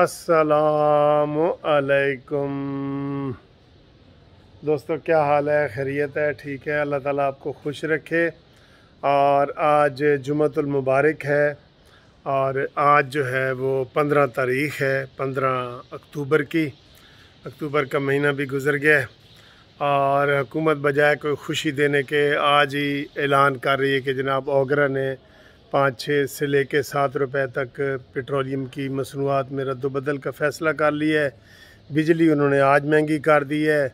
असलकुम दोस्तों क्या हाल है खैरियत है ठीक है अल्लाह ताला आपको खुश रखे और आज जुमतुल मुबारक है और आज जो है वो पंद्रह तारीख है पंद्रह अक्टूबर की अक्टूबर का महीना भी गुजर गया है और हुकूमत बजाय कोई खुशी देने के आज ही ऐलान कर रही है कि जनाब ओगरा ने पाँच छः से ले कर सात रुपये तक पेट्रोलियम की मसनूआत में रद्दबदल का फ़ैसला कर लिया है बिजली उन्होंने आज महंगी कर दी है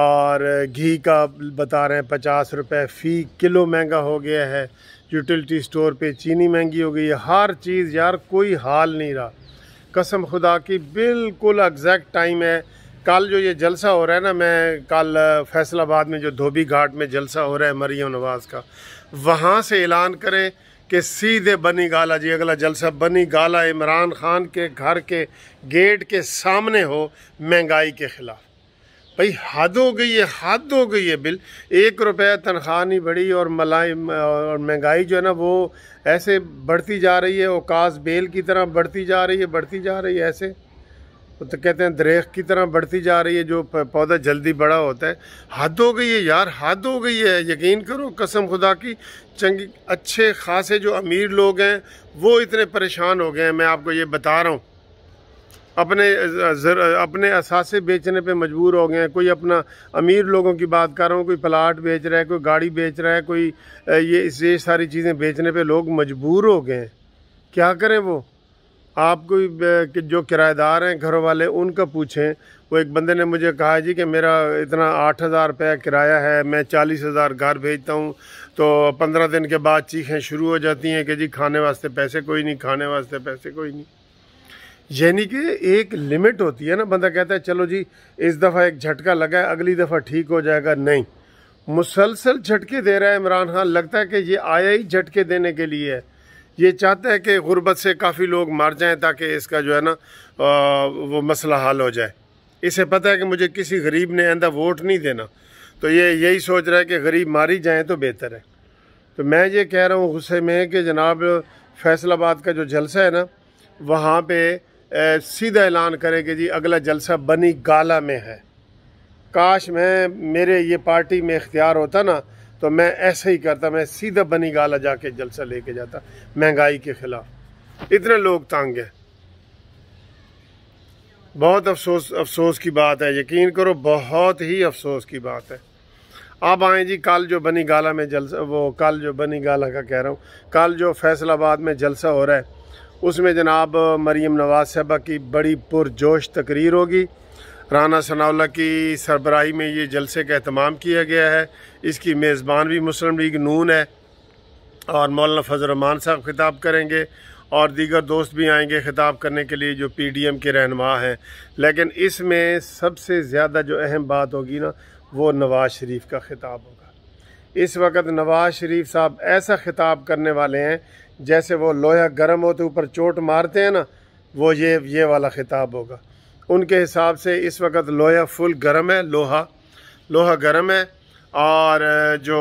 और घी का बता रहे हैं पचास रुपये फ़ी किलो महंगा हो गया है यूटिलिटी स्टोर पे चीनी महंगी हो गई है हर चीज़ यार कोई हाल नहीं रहा कसम खुदा की बिल्कुल एग्जैक्ट टाइम है कल जो ये जलसा हो रहा है ना मैं कल फैसलाबाद में जो धोबी घाट में जलसा हो रहा है मरियम नवाज़ का वहाँ से ऐलान करें कि सीधे बनी गाला जी अगला जलसा बनी गाला इमरान खान के घर के गेट के सामने हो महंगाई के ख़िलाफ़ भाई हद हो गई है हद हो गई है बिल एक रुपया तनख्वाह नहीं बढ़ी और मलाई और महंगाई जो है ना वो ऐसे बढ़ती जा रही है औकास बेल की तरह बढ़ती जा रही है बढ़ती जा रही है ऐसे वो तो कहते हैं दरेख की तरह बढ़ती जा रही है जो पौधा जल्दी बड़ा होता है हद हो गई है यार हद हो गई है यकीन करो कसम खुदा की चंगी अच्छे खासे जो अमीर लोग हैं वो इतने परेशान हो गए हैं मैं आपको ये बता रहा हूँ अपने जर, अपने असासे बेचने पे मजबूर हो गए हैं कोई अपना अमीर लोगों की बात कर रहा हूँ कोई प्लाट बेच रहा है कोई गाड़ी बेच रहा है कोई ये ये सारी चीज़ें बेचने पे लोग मजबूर हो गए हैं क्या करें वो आपको जो किराएदार हैं घरों वाले उनका पूछें वो एक बंदे ने मुझे कहा जी कि मेरा इतना आठ हज़ार रुपया किराया है मैं चालीस हज़ार घर भेजता हूँ तो पंद्रह दिन के बाद चीखें शुरू हो जाती हैं कि जी खाने वास्ते पैसे कोई नहीं खाने वास्ते पैसे कोई नहीं यानी कि एक लिमिट होती है ना बंदा कहता है चलो जी इस दफ़ा एक झटका लगा है अगली दफ़ा ठीक हो जाएगा नहीं मुसलसल झटके दे रहा है इमरान खान लगता है कि ये आया ही झटके देने के लिए है ये चाहते हैं कि गुरबत से काफ़ी लोग मार जाएं ताकि इसका जो है ना वो मसला हल हो जाए इसे पता है कि मुझे किसी गरीब ने आंदा वोट नहीं देना तो ये यही सोच रहा है कि गरीब मारी जाएं तो बेहतर है तो मैं ये कह रहा हूँ गुस्से में कि जनाब फैसलाबाद का जो जलसा है ना वहाँ पर सीधा ऐलान करें कि जी अगला जलसा बनी गाला में है काश मैं मेरे ये पार्टी में इख्तियार होता ना तो मैं ऐसे ही करता मैं सीधा बनी गाला जाके जलसा लेके जाता महंगाई के खिलाफ इतने लोग तंग हैं बहुत अफसोस अफसोस की बात है यकीन करो बहुत ही अफसोस की बात है आप आए जी कल जो बनी गाला में जलसा वो कल जो बनी गाला का कह रहा हूँ कल जो फैसलाबाद में जलसा हो रहा है उसमें जनाब मरीम नवाज साहबा की बड़ी पुरजोश तकरीर होगी राना सनावला की सरबराही में ये जलसे का अहतमाम किया गया है इसकी मेज़बान भी मुस्लिम लीग नून है और मौलाना फजलरहमान साहब खिताब करेंगे और दीगर दोस्त भी आएंगे खिताब करने के लिए जो पी डी एम के रहनमा हैं लेकिन इसमें सबसे ज़्यादा जो अहम बात होगी ना वो नवाज़ शरीफ का खिताब होगा इस वक्त नवाज़ शरीफ साहब ऐसा खिताब करने वाले हैं जैसे वो लोहा गर्म होते ऊपर चोट मारते हैं ना वो ये ये वाला खिताब होगा उनके हिसाब से इस वक्त लोहा फुल गर्म है लोहा लोहा गर्म है और जो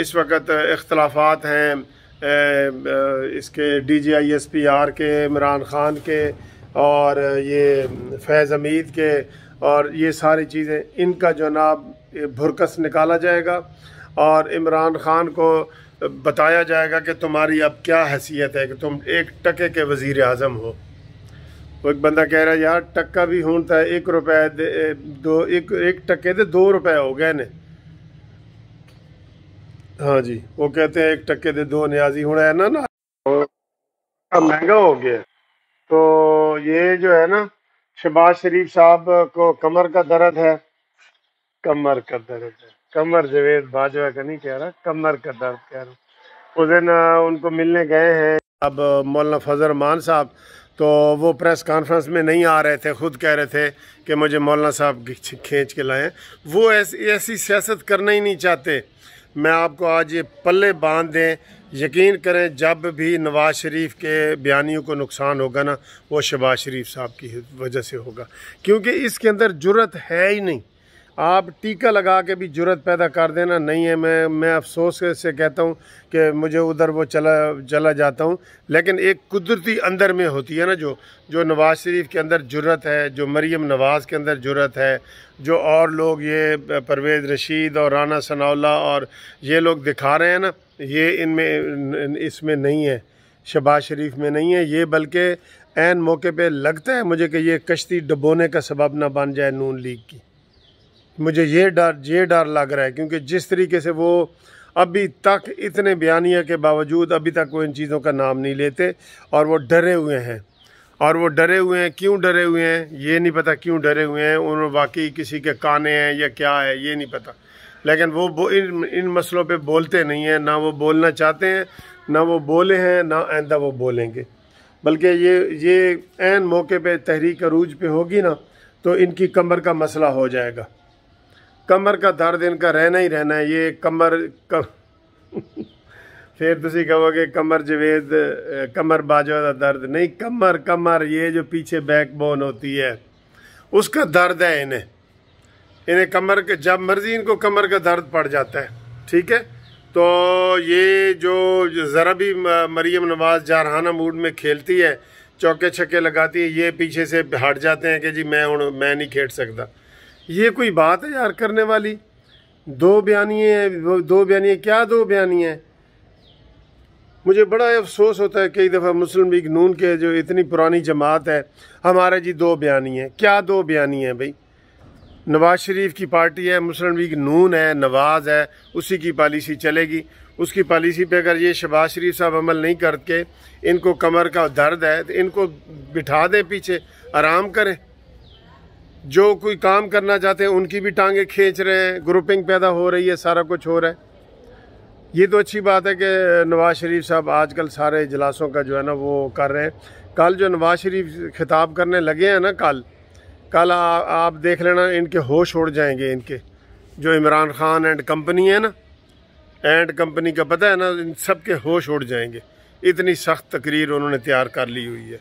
इस वक्त इख्तलाफात हैं इसके D G I S P R के इमरान ख़ान के और ये फैज़ हमीद के और ये सारी चीज़ें इनका जो नाब भुरकस निकाला जाएगा और इमरान ख़ान को बताया जाएगा कि तुम्हारी अब क्या हैसियत है कि तुम एक टके के वज़ी अजम हो ਉਹ ਇੱਕ ਬੰਦਾ ਕਹਿ ਰਿਹਾ ਯਾਰ ਟੱਕਾ ਵੀ ਹੁਣ ਤਾਂ 1 ਰੁਪਏ ਦੇ एक ਇੱਕ ਇੱਕ ਟੱਕੇ ਦੇ रुपए हो गए ने हाँ जी वो कहते हैं एक टक्के दे दो न्याजी होना है ना ना तो महंगा हो गया तो ये जो है ना शहबाज शरीफ साहब को कमर का दर्द है कमर का दर्द है कमर जवेद बाजवा का नहीं कह रहा कमर का दर्द कह रहा उस दिन उनको मिलने गए हैं अब मौलाना फजर मान साहब तो वो प्रेस कॉन्फ्रेंस में नहीं आ रहे थे ख़ुद कह रहे थे कि मुझे मौलाना साहब खींच के लाएँ वो ऐसी ऐसी सियासत करना ही नहीं चाहते मैं आपको आज ये पल्ले बांध दें यकीन करें जब भी नवाज़ शरीफ के बयानियों को नुकसान होगा ना वो शबाज शरीफ साहब की वजह से होगा क्योंकि इसके अंदर ज़रूरत है ही नहीं आप टीका लगा के भी जरूरत पैदा कर देना नहीं है मैं मैं अफसोस से कहता हूँ कि मुझे उधर वो चला चला जाता हूँ लेकिन एक कुदरती अंदर में होती है ना जो जो नवाज़ शरीफ के अंदर जरूरत है जो मरीम नवाज़ के अंदर जरूरत है जो और लोग ये परवेज़ रशीद और राना सनाउल्ला और ये लोग दिखा रहे हैं ना ये इनमें इसमें नहीं है शबाज शरीफ में नहीं है ये बल्कि एन मौके पे लगता है मुझे कि ये कश्ती डबोने का सबब ना बन जाए नून लीग की मुझे ये डर ये डर लग रहा है क्योंकि जिस तरीके से वो अभी तक इतने बयानिया के बावजूद अभी तक वो इन चीज़ों का नाम नहीं लेते और वो डरे हुए हैं और वो डरे हुए हैं क्यों डरे हुए हैं ये नहीं पता क्यों डरे हुए हैं उन्होंने वाकई किसी के काने हैं या क्या है ये नहीं पता लेकिन वो इन इन मसलों पे बोलते नहीं हैं ना वो बोलना चाहते हैं ना वो बोले हैं ना आइंदा वो बोलेंगे बल्कि ये ये एन मौके पे तहरीक अरूज पे होगी ना तो इनकी कमर का मसला हो जाएगा कमर दर्द इनका रहना ही रहना है ये कमर कम... फिर तुम कहोगे कमर जवेद कमर बाजवा का दर्द नहीं कमर कमर ये जो पीछे बैकबोन होती है उसका दर्द है इन्हें इन्हें कमर के जब मर्जी इनको कमर का दर्द पड़ जाता है ठीक है तो ये जो ज़रा भी मरीम नवाज़ जारहाना मूड में खेलती है चौके छक्के लगाती है ये पीछे से हट जाते हैं कि जी मैं हूँ मैं नहीं खेल सकता ये कोई बात है यार करने वाली दो बयानिए दो बयानिए क्या दो बयानी हैं मुझे बड़ा अफसोस होता है कई दफ़ा मुस्लिम लीग नून के जो इतनी पुरानी जमात है हमारे जी दो बयानी है क्या दो बयानी है भाई नवाज शरीफ की पार्टी है मुस्लिम लीग नून है नवाज़ है उसी की पॉलिसी चलेगी उसकी पॉलिसी पे अगर ये शबाज़ शरीफ साहब अमल नहीं करके इनको कमर का दर्द है तो इनको बिठा दें पीछे आराम करें जो कोई काम करना चाहते हैं उनकी भी टांगे खींच रहे हैं ग्रुपिंग पैदा हो रही है सारा कुछ हो रहा है ये तो अच्छी बात है कि नवाज़ शरीफ साहब आजकल सारे इजलासों का जो है ना वो कर रहे हैं कल जो नवाज़ शरीफ खिताब करने लगे हैं ना कल कल आ, आप देख लेना इनके होश उड़ जाएंगे इनके जो इमरान खान एंड कंपनी है ना एंड कंपनी का पता है ना इन सब के होश उड़ जाएंगे इतनी सख्त तकरीर उन्होंने तैयार कर ली हुई है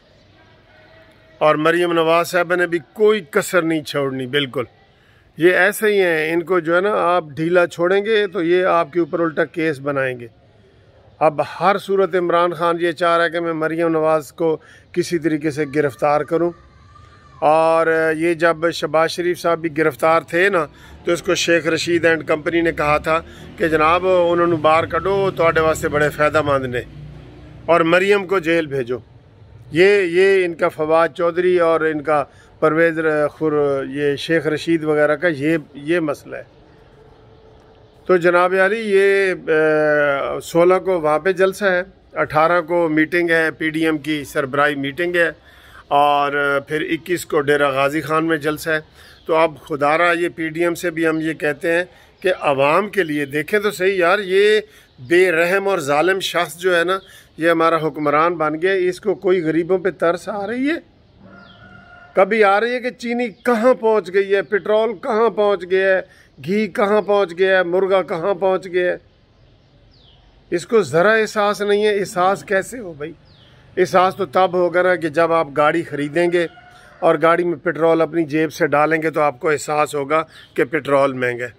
और मरीम नवाज साहब ने भी कोई कसर नहीं छोड़नी बिल्कुल ये ऐसे ही हैं इनको जो है ना आप ढीला छोड़ेंगे तो ये आपके ऊपर उल्टा केस बनाएंगे अब हर सूरत इमरान खान ये चाह रहा है कि मैं मरीम नवाज़ को किसी तरीके से गिरफ़्तार करूं और ये जब शबाज शरीफ साहब भी गिरफ़्तार थे ना तो इसको शेख रशीद एंड कंपनी ने कहा था कि जनाब उन्होंने बाहर कढ़ो तो वास्ते बड़े फ़ायदा मंद ने और मरीम को जेल भेजो ये ये इनका फवाद चौधरी और इनका परवेज़ खुर ये शेख रशीद वगैरह का ये ये मसला है तो जनाब यारी ये सोलह को वहाँ पे जलसा है अठारह को मीटिंग है पीडीएम की सरबराही मीटिंग है और फिर इक्कीस को डेरा गाजी खान में जलसा है तो आप खुदारा ये पीडीएम से भी हम ये कहते हैं कि आवाम के लिए देखें तो सही यार ये बेरहम और ालम शख्स जो है ना ये हमारा हुक्मरान बन गया इसको कोई गरीबों पे तरस आ रही है कभी आ रही है कि चीनी कहाँ पहुँच गई है पेट्रोल कहाँ पहुँच गया है घी कहाँ पहुँच गया है मुर्गा कहाँ पहुँच गया है इसको ज़रा एहसास नहीं है एहसास कैसे हो भाई एहसास तो तब होगा ना कि जब आप गाड़ी ख़रीदेंगे और गाड़ी में पेट्रोल अपनी जेब से डालेंगे तो आपको एहसास होगा कि पेट्रोल महंगा है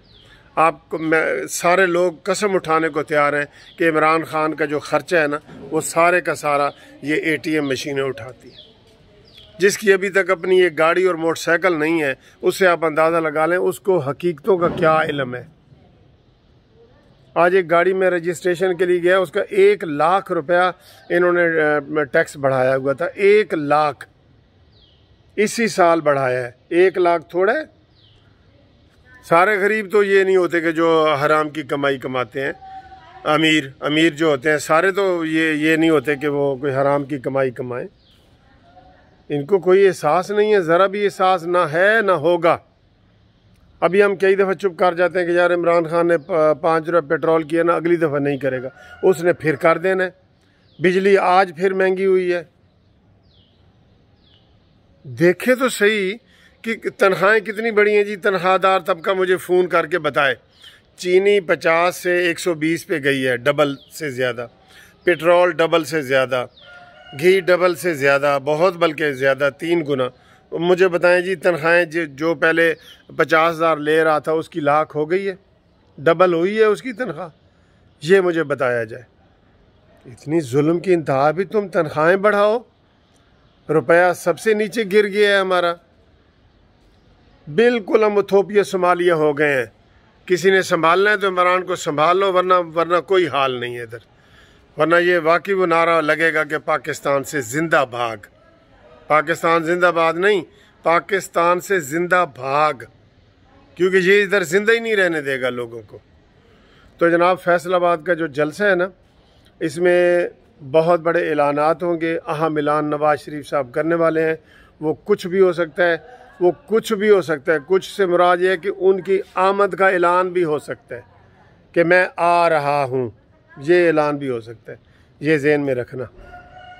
आपको मैं सारे लोग कसम उठाने को तैयार हैं कि इमरान खान का जो ख़र्चा है ना वो सारे का सारा ये एटीएम मशीनें उठाती हैं जिसकी अभी तक अपनी ये गाड़ी और मोटरसाइकिल नहीं है उससे आप अंदाज़ा लगा लें उसको हकीकतों का क्या इलम है आज एक गाड़ी में रजिस्ट्रेशन के लिए गया उसका एक लाख रुपया इन्होंने टैक्स बढ़ाया हुआ था एक लाख इसी साल बढ़ाया है एक लाख थोड़ा है सारे गरीब तो ये नहीं होते कि जो हराम की कमाई कमाते हैं अमीर अमीर जो होते हैं सारे तो ये ये नहीं होते कि वो कोई हराम की कमाई कमाएं इनको कोई एहसास नहीं है ज़रा भी एहसास ना है ना होगा अभी हम कई दफ़ा चुप कर जाते हैं कि यार इमरान खान ने पाँच रुपये पेट्रोल किया ना अगली दफ़ा नहीं करेगा उसने फिर कर देना है बिजली आज फिर महंगी हुई है देखे तो सही कि तनख्वाहें कितनी बड़ी हैं जी तनख्वाहदार तबका मुझे फ़ोन करके बताए चीनी पचास से एक सौ बीस पे गई है डबल से ज़्यादा पेट्रोल डबल से ज़्यादा घी डबल से ज़्यादा बहुत बल्कि ज़्यादा तीन गुना मुझे बताएं जी तनख्वाहें जो पहले पचास हज़ार ले रहा था उसकी लाख हो गई है डबल हुई है उसकी तनख्वाह ये मुझे बताया जाए इतनी जुल्म की इंतहा भी तुम तनख्वाहें बढ़ाओ रुपया सबसे नीचे गिर गया है हमारा बिल्कुल हम उथोपिया संभालिया हो गए हैं किसी ने संभालना है तो इमरान को संभाल लो वरना वरना कोई हाल नहीं है इधर वरना ये वाकई वो नारा लगेगा कि पाकिस्तान से जिंदा भाग पाकिस्तान जिंदाबाद नहीं पाकिस्तान से जिंदा भाग क्योंकि ये इधर जिंदा ही नहीं रहने देगा लोगों को तो जनाब फैसलाबाद का जो जलसा है ना इसमें बहुत बड़े ऐलाना होंगे अहम ऐलान नवाज शरीफ साहब करने वाले हैं वो कुछ भी हो सकता है वो कुछ भी हो सकता है कुछ से मुराद ये है कि उनकी आमद का ऐलान भी हो सकता है कि मैं आ रहा हूँ ये ऐलान भी हो सकता है ये जेन में रखना